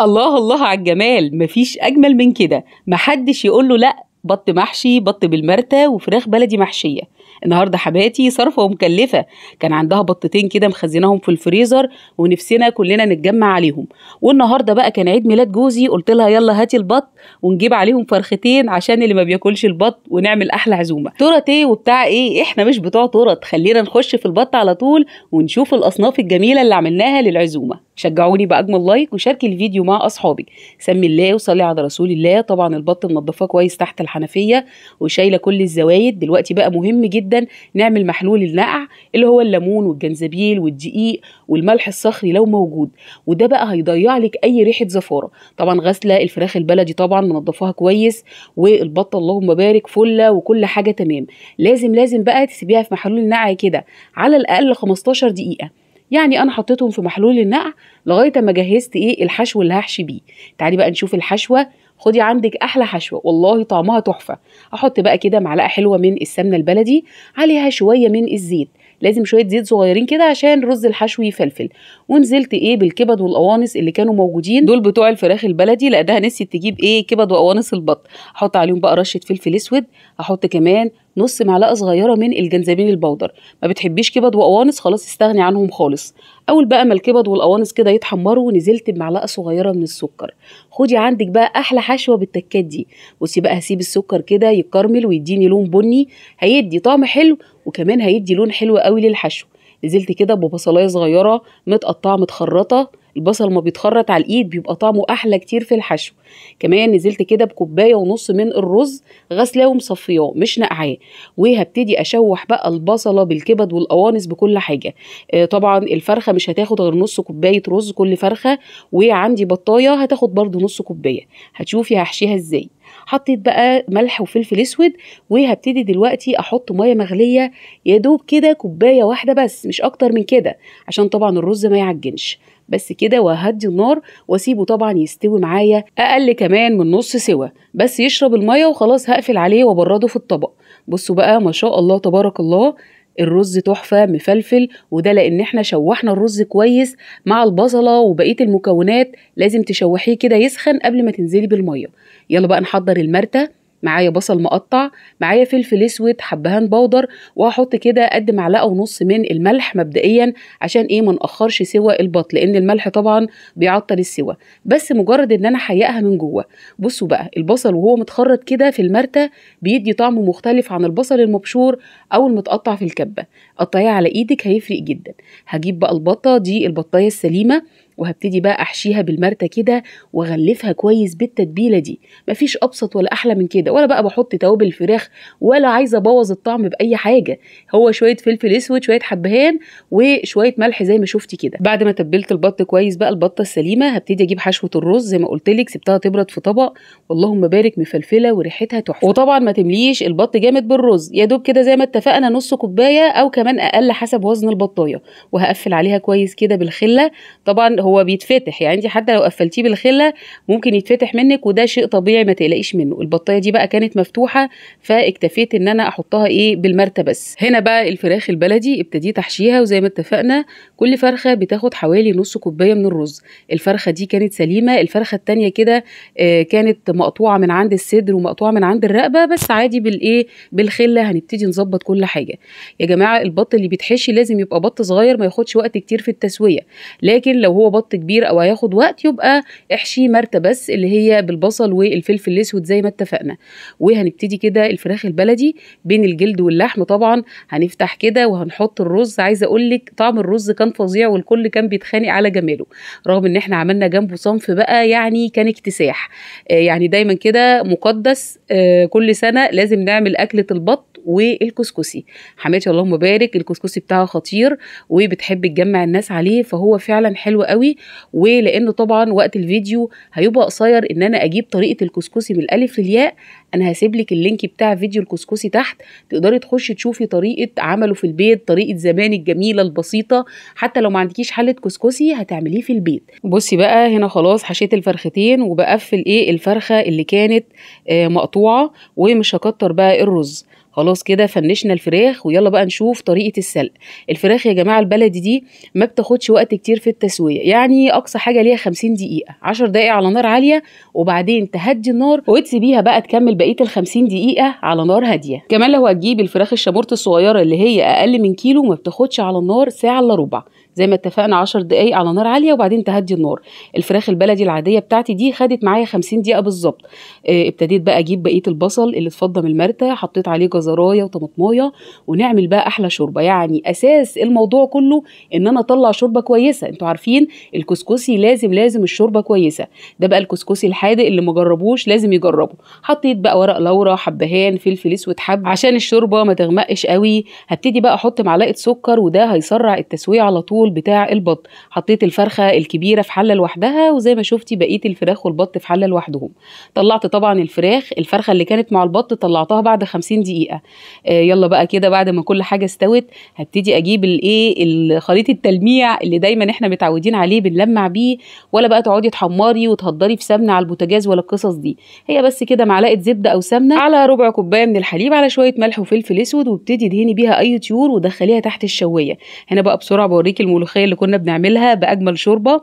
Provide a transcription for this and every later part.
الله الله على الجمال مفيش أجمل من كده محدش يقول له لأ بط محشي بط بالمرتة وفراخ بلدي محشية النهاردة حباتي صرفه ومكلفة كان عندها بطتين كده مخزناهم في الفريزر ونفسنا كلنا نتجمع عليهم والنهاردة بقى كان عيد ميلاد جوزي قلت لها يلا هاتي البط ونجيب عليهم فرختين عشان اللي ما بياكلش البط ونعمل أحلى عزومة تورت ايه وبتاع ايه احنا مش بتوع تورت خلينا نخش في البط على طول ونشوف الأصناف الجميلة اللي عملناها للعزومة شجعوني باجمل لايك وشارك الفيديو مع اصحابك سمي الله وصلي على رسول الله طبعا البط منضفاه كويس تحت الحنفيه وشايله كل الزوايد دلوقتي بقى مهم جدا نعمل محلول النقع اللي هو الليمون والجنزبيل والدقيق والملح الصخري لو موجود وده بقى هيضيع لك اي ريحه زفاره طبعا غسله الفراخ البلدي طبعا منضفاها كويس والبطه اللهم بارك فله وكل حاجه تمام لازم لازم بقى تسيبيها في محلول النقع كده على الاقل 15 دقيقه يعني انا حطيتهم في محلول النقع لغايه اما جهزت ايه الحشو اللي هحشي بيه تعالي بقى نشوف الحشوه خدي عندك احلى حشوه والله طعمها تحفه احط بقى كده معلقه حلوه من السمنه البلدي عليها شويه من الزيت لازم شويه زيت صغيرين كده عشان رز الحشو يفلفل ونزلت ايه بالكبد والقوانص اللي كانوا موجودين دول بتوع الفراخ البلدي لانها نسيت تجيب ايه كبد وقوانص البط احط عليهم بقى رشه فلفل اسود احط كمان نص معلقه صغيره من الجنزبيل البودر ما بتحبيش كبد وقوانص خلاص استغني عنهم خالص اول بقى ما الكبد والقوانص كده يتحمروا نزلت بمعلقه صغيره من السكر خدي عندك بقى احلى حشوه بالتكات دي بصي بقى هسيب السكر كده يتكرمل ويديني لون بني هيدي طعم حلو وكمان هيدي لون حلو قوي للحشو نزلت كده ببصلايه صغيره متقطعه متخرطه البصل ما بيتخرط على الايد بيبقى طعمه احلى كتير في الحشو كمان نزلت كده بكوبايه ونص من الرز غسلاه ومصفياه مش نقعاه وهبتدي اشوح بقى البصله بالكبد والقوانص بكل حاجه آه، طبعا الفرخه مش هتاخد غير نص كوبايه رز كل فرخه وعندي بطايه هتاخد برده نص كوبايه هتشوفي هحشيها ازاي حطيت بقى ملح وفلفل اسود وهبتدي دلوقتي احط ميه مغليه يا دوب كده كوبايه واحده بس مش اكتر من كده عشان طبعا الرز ما يعجنش بس كده وهدي النار واسيبه طبعا يستوي معايا اقل كمان من نص سوا بس يشرب الميه وخلاص هقفل عليه وابرده في الطبق بصوا بقى ما شاء الله تبارك الله الرز تحفه مفلفل وده لان احنا شوحنا الرز كويس مع البصله وبقيه المكونات لازم تشوحيه كده يسخن قبل ما تنزلي بالميه يلا بقى نحضر المرته معايا بصل مقطع معايا فلفل اسود حبهان بودر وهحط كده قد معلقه ونص من الملح مبدئيا عشان ايه ما ناخرش سوى البط لان الملح طبعا بيعطل السوى بس مجرد ان انا حيقها من جوه بصوا بقى البصل وهو متخرط كده في المرتة بيدي طعم مختلف عن البصل المبشور او المتقطع في الكبه قطعيه على ايدك هيفرق جدا هجيب بقى البطه دي البطايه السليمه وهبتدي بقى احشيها بالمرتة كده واغلفها كويس بالتتبيلة دي مفيش ابسط ولا احلى من كده ولا بقى بحط توابل الفراخ ولا عايزة ابوظ الطعم باي حاجة هو شوية فلفل اسود شوية حبهان وشوية ملح زي ما شفتي كده بعد ما تبلت البط كويس بقى البطة السليمة هبتدي اجيب حشوة الرز زي ما قلتلك سبتها تبرد في طبق اللهم بارك مفلفلة وريحتها تحفة وطبعا ما تمليش البط جامد بالرز يا دوب كده زي ما اتفقنا نص كوباية او كمان اقل حسب وزن البطاية وهقفل عليها كويس كده بالخلة طبعا هو هو بيتفتح يعني انت حتى لو قفلتيه بالخله ممكن يتفتح منك وده شيء طبيعي ما تقلقيش منه البطايه دي بقى كانت مفتوحه فاكتفيت ان انا احطها ايه بالمرته بس هنا بقى الفراخ البلدي ابتديت احشيها وزي ما اتفقنا كل فرخه بتاخد حوالي نص كوبايه من الرز الفرخه دي كانت سليمه الفرخه الثانيه كده آه، كانت مقطوعه من عند الصدر ومقطوعه من عند الرقبه بس عادي بالايه بالخله هنبتدي نظبط كل حاجه يا جماعه البط اللي بيتحشي لازم يبقى بط صغير ما ياخدش وقت كتير في التسويه لكن لو هو بط كبير او هياخد وقت يبقى احشيه مرته بس اللي هي بالبصل والفلفل الاسود زي ما اتفقنا وهنبتدي كده الفراخ البلدي بين الجلد واللحم طبعا هنفتح كده وهنحط الرز عايزه اقول لك طعم الرز كان فظيع والكل كان بيتخانق على جماله رغم ان احنا عملنا جنبه صنف بقى يعني كان اكتساح آه، يعني دايما كده مقدس آه، كل سنه لازم نعمل اكله البط والكسكسي حماتي اللهم بارك الكسكسي بتاعها خطير وبتحب تجمع الناس عليه فهو فعلا حلو قوي قوي ولانه طبعا وقت الفيديو هيبقى قصير ان انا اجيب طريقه الكسكسي من الالف للياء انا هسيب لك اللينك بتاع فيديو الكسكسي تحت تقدري تخشي تشوفي طريقه عمله في البيت طريقه زمان الجميله البسيطه حتى لو ما عندكيش حله كسكسي هتعمليه في البيت بصي بقى هنا خلاص حشيت الفرختين وبقفل ايه الفرخه اللي كانت آه مقطوعه ومش هكتر بقى الرز خلاص كده فنشنا الفراخ ويلا بقى نشوف طريقه السلق الفراخ يا جماعه البلدي دي ما بتاخدش وقت كتير في التسويه يعني اقصى حاجه ليها 50 دقيقه 10 دقائق على نار عاليه وبعدين تهدي النار وتسيبيها بقى تكمل بقيه ال 50 دقيقه على نار هاديه كمان لو هتجيب الفراخ الشامورت الصغيره اللي هي اقل من كيلو ما بتاخدش على النار ساعه الا ربع زي ما اتفقنا 10 دقايق على نار عاليه وبعدين تهدي النار الفراخ البلدي العاديه بتاعتي دي خدت معايا 50 دقيقه بالظبط آه، ابتديت بقى اجيب بقيه البصل اللي اتفضى من المرته حطيت عليه وجزرايه وطماطمايه ونعمل بقى احلى شوربه يعني اساس الموضوع كله ان انا اطلع شوربه كويسه انتوا عارفين الكسكسي لازم لازم الشوربه كويسه ده بقى الكسكسي الحادق اللي ما جربوش لازم يجربه حطيت بقى ورق لورا حبهان فلفل اسود حب عشان الشوربه ما تغمقش قوي هبتدي بقى احط معلقه سكر وده هيسرع التسويه على طول بتاع البط حطيت الفرخه الكبيره في حله لوحدها وزي ما شفتي بقيه الفراخ والبط في حله لوحدهم طلعت طبعا الفراخ الفرخه اللي كانت مع البط طلعتها بعد 50 دقيقه الحقيقه آه، يلا بقى كده بعد ما كل حاجه استوت هبتدي اجيب الايه خليط التلميع اللي دايما احنا متعودين عليه بنلمع بيه ولا بقى تقعدي تحمري وتهضري في سمنه على البوتاجاز ولا القصص دي هي بس كده معلقه زبده او سمنه على ربع كوبايه من الحليب على شويه ملح وفلفل اسود وابتدي ادهني بيها اي طيور ودخليها تحت الشوايه هنا بقى بسرعه بوريكي الملوخيه اللي كنا بنعملها باجمل شوربه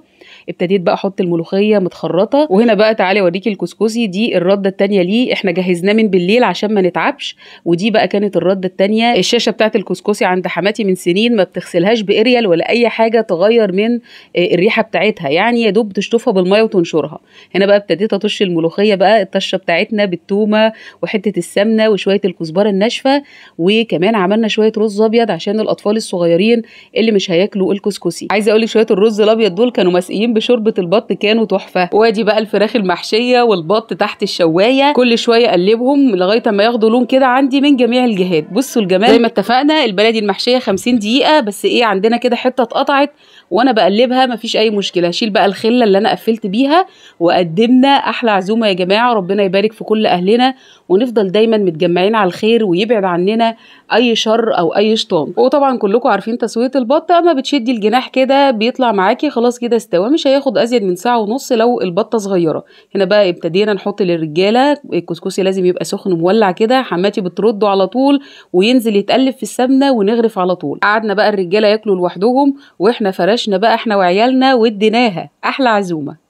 ابتديت بقى احط الملوخيه متخرطه وهنا بقى تعالي اوريكي الكسكسي دي الرده الثانيه ليه احنا جهزناه من بالليل عشان ما نتعبش ودي بقى كانت الرده الثانيه الشاشه بتاعت الكسكسي عند حماتي من سنين ما بتغسلهاش باريال ولا اي حاجه تغير من آه، الريحه بتاعتها يعني يا دوب بتشطفها بالميه وتنشرها هنا بقى ابتديت اطش الملوخيه بقى الطشه بتاعتنا بالتومه وحته السمنه وشويه الكزبره الناشفه وكمان عملنا شويه رز ابيض عشان الاطفال الصغيرين اللي مش هياكلوا الكسكسي عايزه اقول شويه الرز الابيض دول كانوا ماسقين بشوربه البط كانوا تحفه وادي بقى الفراخ المحشيه والبط تحت الشوايه كل شويه اقلبهم لغايه ما ياخدوا لون كده عندي من جميع الجهات بصوا الجمال زي طيب. ما اتفقنا البلدي المحشيه 50 دقيقه بس ايه عندنا كده حته اتقطعت وانا بقلبها مفيش اي مشكله شيل بقى الخله اللي انا قفلت بيها وقدمنا احلى عزومه يا جماعه ربنا يبارك في كل اهلنا ونفضل دايما متجمعين على الخير ويبعد عننا اي شر او اي شطام وطبعا كلكم عارفين تسويه البطه اما بتشدي الجناح كده بيطلع معاكي خلاص كده استوى مش هياخد ازيد من ساعه ونص لو البطه صغيره هنا بقى ابتدينا نحط للرجاله الكسكسي لازم يبقى سخن مولع كده حماتي بترده على طول وينزل يتقلب في السمنه ونغرف على طول قعدنا بقى الرجاله ياكلوا لوحدهم واحنا فرش عشنا بقى احنا وعيالنا واديناها احلى عزومه